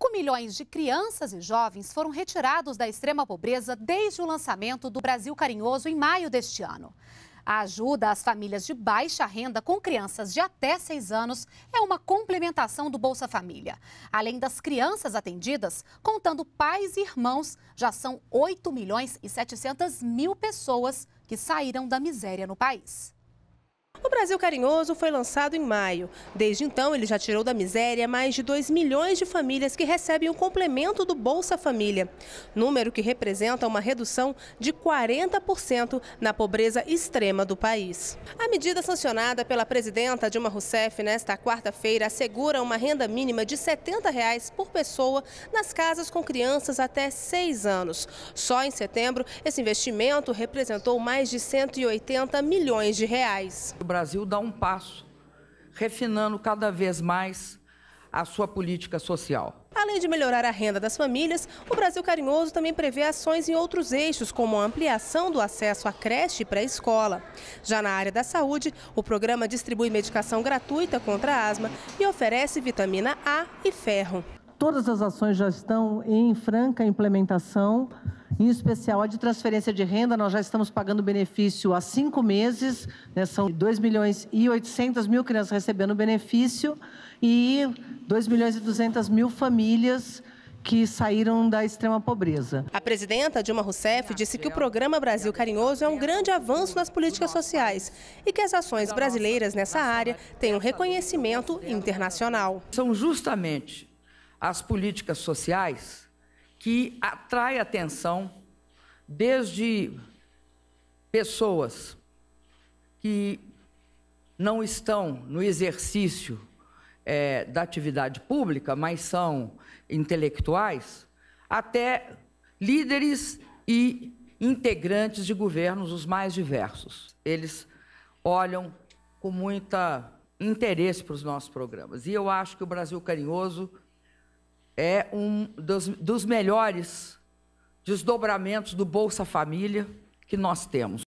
5 milhões de crianças e jovens foram retirados da extrema pobreza desde o lançamento do Brasil Carinhoso em maio deste ano. A ajuda às famílias de baixa renda com crianças de até 6 anos é uma complementação do Bolsa Família. Além das crianças atendidas, contando pais e irmãos, já são 8 milhões e 700 mil pessoas que saíram da miséria no país. O Brasil Carinhoso foi lançado em maio. Desde então, ele já tirou da miséria mais de 2 milhões de famílias que recebem o complemento do Bolsa Família. Número que representa uma redução de 40% na pobreza extrema do país. A medida sancionada pela presidenta Dilma Rousseff nesta quarta-feira assegura uma renda mínima de R$ 70 reais por pessoa nas casas com crianças até 6 anos. Só em setembro, esse investimento representou mais de 180 milhões de reais. Brasil dá um passo, refinando cada vez mais a sua política social. Além de melhorar a renda das famílias, o Brasil Carinhoso também prevê ações em outros eixos, como a ampliação do acesso à creche e pré-escola. Já na área da saúde, o programa distribui medicação gratuita contra a asma e oferece vitamina A e ferro. Todas as ações já estão em franca implementação. Em especial a de transferência de renda, nós já estamos pagando benefício há cinco meses, né? são 2 milhões e 800 mil crianças recebendo benefício e 2 milhões e 200 mil famílias que saíram da extrema pobreza. A presidenta Dilma Rousseff disse que o programa Brasil Carinhoso é um grande avanço nas políticas sociais e que as ações brasileiras nessa área têm um reconhecimento internacional. São justamente as políticas sociais que atrai atenção desde pessoas que não estão no exercício é, da atividade pública, mas são intelectuais, até líderes e integrantes de governos os mais diversos. Eles olham com muito interesse para os nossos programas. E eu acho que o Brasil Carinhoso é um dos, dos melhores desdobramentos do Bolsa Família que nós temos.